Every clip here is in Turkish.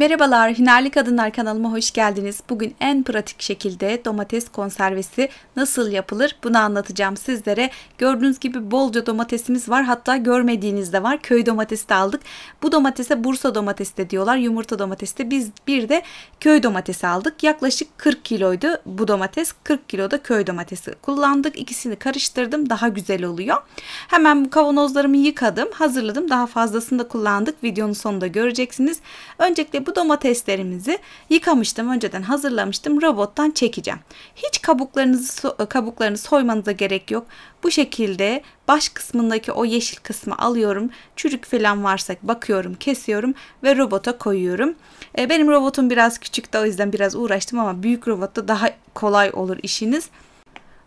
Merhabalar, Hünerli Kadınlar kanalıma hoş geldiniz. Bugün en pratik şekilde domates konservesi nasıl yapılır bunu anlatacağım sizlere. Gördüğünüz gibi bolca domatesimiz var. Hatta görmediğiniz de var. Köy domatesi de aldık. Bu domatese Bursa domatesi de diyorlar. Yumurta domatesi de. Biz bir de köy domatesi aldık. Yaklaşık 40 kiloydu bu domates. 40 kilo da köy domatesi kullandık. İkisini karıştırdım. Daha güzel oluyor. Hemen kavanozlarımı yıkadım. Hazırladım. Daha fazlasını da kullandık. Videonun sonunda göreceksiniz. Öncelikle bu bu domateslerimizi yıkamıştım. Önceden hazırlamıştım. Robottan çekeceğim. Hiç kabuklarınızı e, kabuklarını soymanıza gerek yok. Bu şekilde baş kısmındaki o yeşil kısmı alıyorum. Çürük falan varsa bakıyorum, kesiyorum ve robota koyuyorum. E, benim robotum biraz küçük de o yüzden biraz uğraştım ama büyük robotta daha kolay olur işiniz.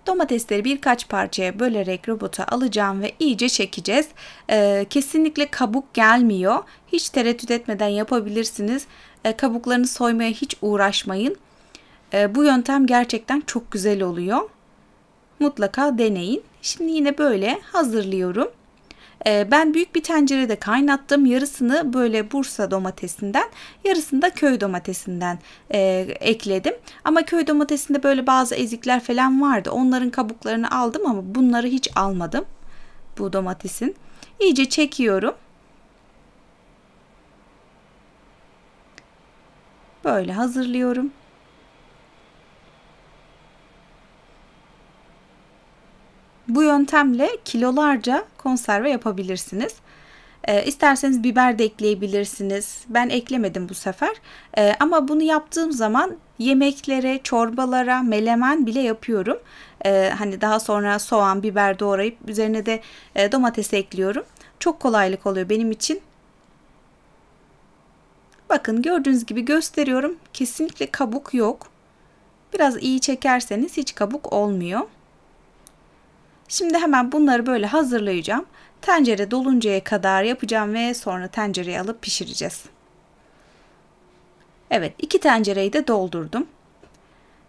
Domatesleri birkaç parçaya bölerek robota alacağım ve iyice çekeceğiz. Ee, kesinlikle kabuk gelmiyor. Hiç tereddüt etmeden yapabilirsiniz. Ee, kabuklarını soymaya hiç uğraşmayın. Ee, bu yöntem gerçekten çok güzel oluyor. Mutlaka deneyin. Şimdi yine böyle hazırlıyorum. E, ben büyük bir tencerede kaynattım. Yarısını böyle Bursa domatesinden, yarısını da köy domatesinden e, ekledim. Ama köy domatesinde böyle bazı ezikler falan vardı. Onların kabuklarını aldım ama bunları hiç almadım. Bu domatesin. İyice çekiyorum. Böyle hazırlıyorum. Bu yöntemle kilolarca konserve yapabilirsiniz. E, isterseniz biber de ekleyebilirsiniz. Ben eklemedim bu sefer. E, ama bunu yaptığım zaman yemeklere, çorbalara, melemen bile yapıyorum. E, hani daha sonra soğan, biber doğrayıp üzerine de e, domates ekliyorum. Çok kolaylık oluyor benim için. Bakın gördüğünüz gibi gösteriyorum. Kesinlikle kabuk yok. Biraz iyi çekerseniz hiç kabuk olmuyor. Şimdi hemen bunları böyle hazırlayacağım. Tencere doluncaya kadar yapacağım ve sonra tencereye alıp pişireceğiz. Evet iki tencereyi de doldurdum.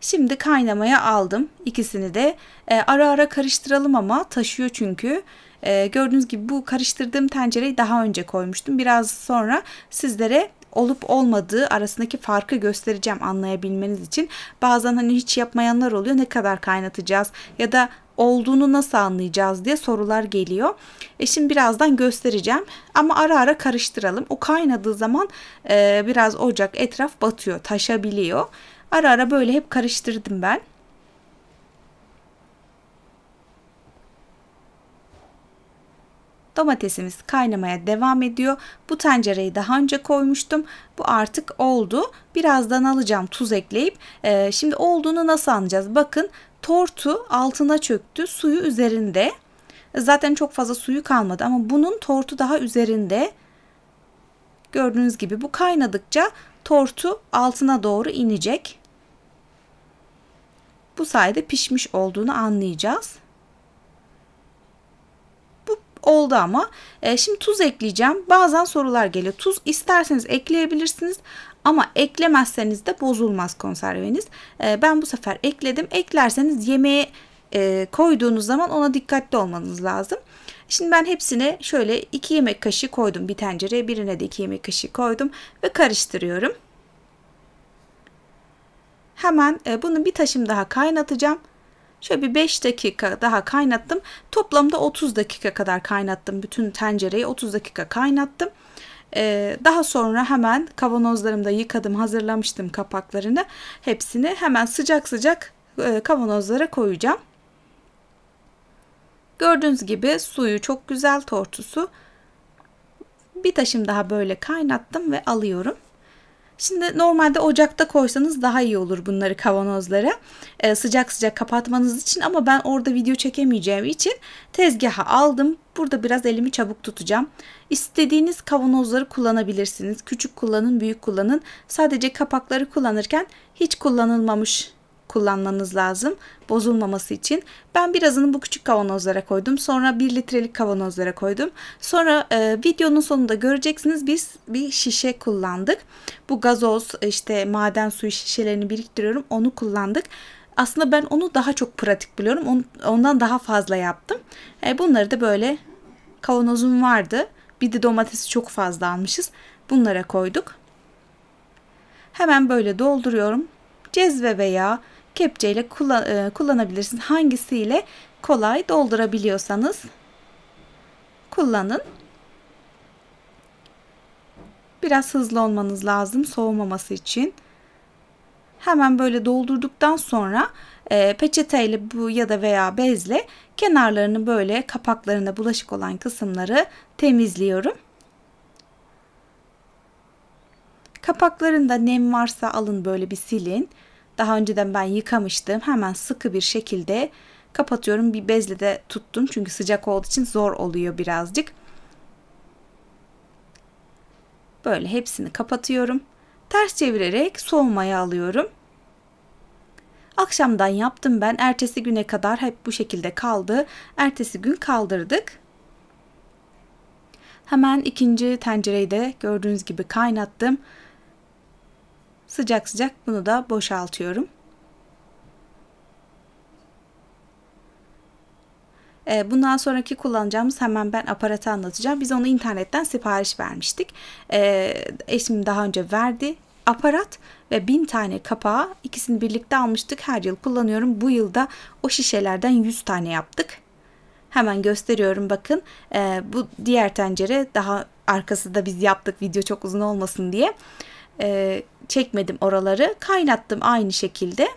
Şimdi kaynamaya aldım. İkisini de e, ara ara karıştıralım ama taşıyor çünkü. E, gördüğünüz gibi bu karıştırdığım tencereyi daha önce koymuştum. Biraz sonra sizlere olup olmadığı arasındaki farkı göstereceğim anlayabilmeniz için. Bazen hani hiç yapmayanlar oluyor ne kadar kaynatacağız ya da olduğunu nasıl anlayacağız diye sorular geliyor. E şimdi birazdan göstereceğim ama ara ara karıştıralım. O kaynadığı zaman e, biraz ocak etraf batıyor, taşabiliyor. Ara ara böyle hep karıştırdım ben. Domatesimiz kaynamaya devam ediyor. Bu tencereyi daha önce koymuştum. Bu artık oldu. Birazdan alacağım tuz ekleyip. E, şimdi olduğunu nasıl anlayacağız? Bakın tortu altına çöktü. Suyu üzerinde. Zaten çok fazla suyu kalmadı ama bunun tortu daha üzerinde. Gördüğünüz gibi bu kaynadıkça tortu altına doğru inecek. Bu sayede pişmiş olduğunu anlayacağız oldu ama. E, şimdi tuz ekleyeceğim. Bazen sorular geliyor. Tuz isterseniz ekleyebilirsiniz ama eklemezseniz de bozulmaz konserveniz. E, ben bu sefer ekledim. Eklerseniz yemeğe e, koyduğunuz zaman ona dikkatli olmanız lazım. Şimdi ben hepsine şöyle 2 yemek kaşığı koydum bir tencereye. Birine de 2 yemek kaşığı koydum ve karıştırıyorum. Hemen e, bunu bir taşım daha kaynatacağım Şöyle bir 5 dakika daha kaynattım. Toplamda 30 dakika kadar kaynattım. Bütün tencereyi 30 dakika kaynattım. Ee, daha sonra hemen kavanozlarımda yıkadım, hazırlamıştım kapaklarını. Hepsini hemen sıcak sıcak e, kavanozlara koyacağım. Gördüğünüz gibi suyu çok güzel tortusu. Bir taşım daha böyle kaynattım ve alıyorum. Şimdi normalde ocakta koysanız daha iyi olur bunları kavanozlara. Ee, sıcak sıcak kapatmanız için ama ben orada video çekemeyeceğim için tezgaha aldım. Burada biraz elimi çabuk tutacağım. İstediğiniz kavanozları kullanabilirsiniz. Küçük kullanın, büyük kullanın. Sadece kapakları kullanırken hiç kullanılmamış kullanmanız lazım bozulmaması için. Ben birazını bu küçük kavanozlara koydum. Sonra 1 litrelik kavanozlara koydum. Sonra e, videonun sonunda göreceksiniz biz bir şişe kullandık. Bu gazoz işte maden suyu şişelerini biriktiriyorum. Onu kullandık. Aslında ben onu daha çok pratik biliyorum. Ondan daha fazla yaptım. E, bunları da böyle kavanozum vardı. Bir de domatesi çok fazla almışız. Bunlara koyduk. Hemen böyle dolduruyorum. Cezve veya kepçeyle kullan, e, kullanabilirsiniz. Hangisiyle kolay doldurabiliyorsanız kullanın. Biraz hızlı olmanız lazım soğumaması için. Hemen böyle doldurduktan sonra e, peçeteyle bu ya da veya bezle kenarlarını böyle kapaklarına bulaşık olan kısımları temizliyorum. Kapaklarında nem varsa alın böyle bir silin. Daha önceden ben yıkamıştım. Hemen sıkı bir şekilde kapatıyorum. Bir bezle de tuttum. Çünkü sıcak olduğu için zor oluyor birazcık. Böyle hepsini kapatıyorum. Ters çevirerek soğumaya alıyorum. Akşamdan yaptım ben. Ertesi güne kadar hep bu şekilde kaldı. Ertesi gün kaldırdık. Hemen ikinci tencereyi de gördüğünüz gibi kaynattım. Sıcak sıcak bunu da boşaltıyorum. Ee, bundan sonraki kullanacağımız hemen ben aparatı anlatacağım. Biz onu internetten sipariş vermiştik. Ee, eşim daha önce verdi aparat ve bin tane kapağı ikisini birlikte almıştık. Her yıl kullanıyorum. Bu yılda o şişelerden 100 tane yaptık. Hemen gösteriyorum bakın. Ee, bu diğer tencere daha arkası da biz yaptık video çok uzun olmasın diye e, çekmedim oraları. Kaynattım aynı şekilde.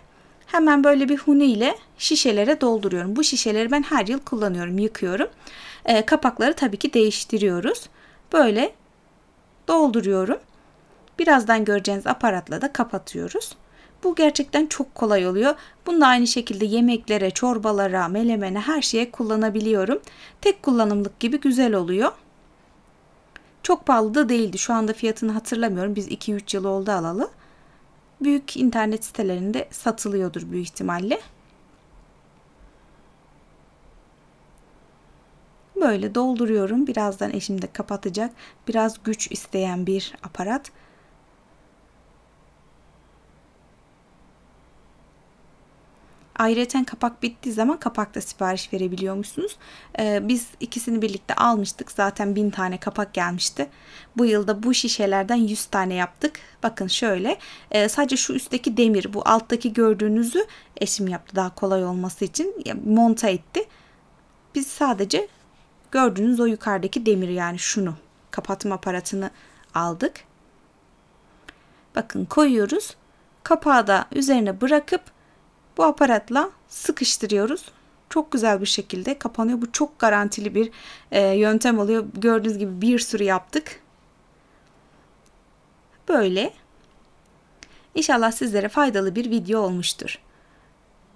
Hemen böyle bir huni ile şişelere dolduruyorum. Bu şişeleri ben her yıl kullanıyorum, yıkıyorum. E, kapakları tabii ki değiştiriyoruz. Böyle dolduruyorum. Birazdan göreceğiniz aparatla da kapatıyoruz. Bu gerçekten çok kolay oluyor. Bunu da aynı şekilde yemeklere, çorbalara, melemene her şeye kullanabiliyorum. Tek kullanımlık gibi güzel oluyor. Çok pahalı da değildi. Şu anda fiyatını hatırlamıyorum. Biz 2-3 yıl oldu alalı. Büyük internet sitelerinde satılıyordur büyük ihtimalle. Böyle dolduruyorum. Birazdan eşim de kapatacak. Biraz güç isteyen bir aparat. Ayrıca kapak bittiği zaman kapak da sipariş verebiliyormuşsunuz. Ee, biz ikisini birlikte almıştık. Zaten bin tane kapak gelmişti. Bu yılda bu şişelerden 100 tane yaptık. Bakın şöyle e, sadece şu üstteki demir bu alttaki gördüğünüzü eşim yaptı daha kolay olması için. Monta etti. Biz sadece gördüğünüz o yukarıdaki demir yani şunu kapatma aparatını aldık. Bakın koyuyoruz. Kapağı da üzerine bırakıp bu aparatla sıkıştırıyoruz. Çok güzel bir şekilde kapanıyor. Bu çok garantili bir e, yöntem oluyor. Gördüğünüz gibi bir sürü yaptık. Böyle. İnşallah sizlere faydalı bir video olmuştur.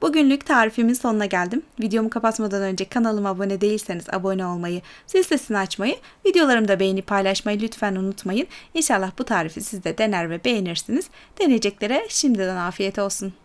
Bugünlük tarifimin sonuna geldim. Videomu kapatmadan önce kanalıma abone değilseniz abone olmayı, zil sesini açmayı, videolarımda beğeni paylaşmayı lütfen unutmayın. İnşallah bu tarifi siz de dener ve beğenirsiniz. Deneyeceklere şimdiden afiyet olsun.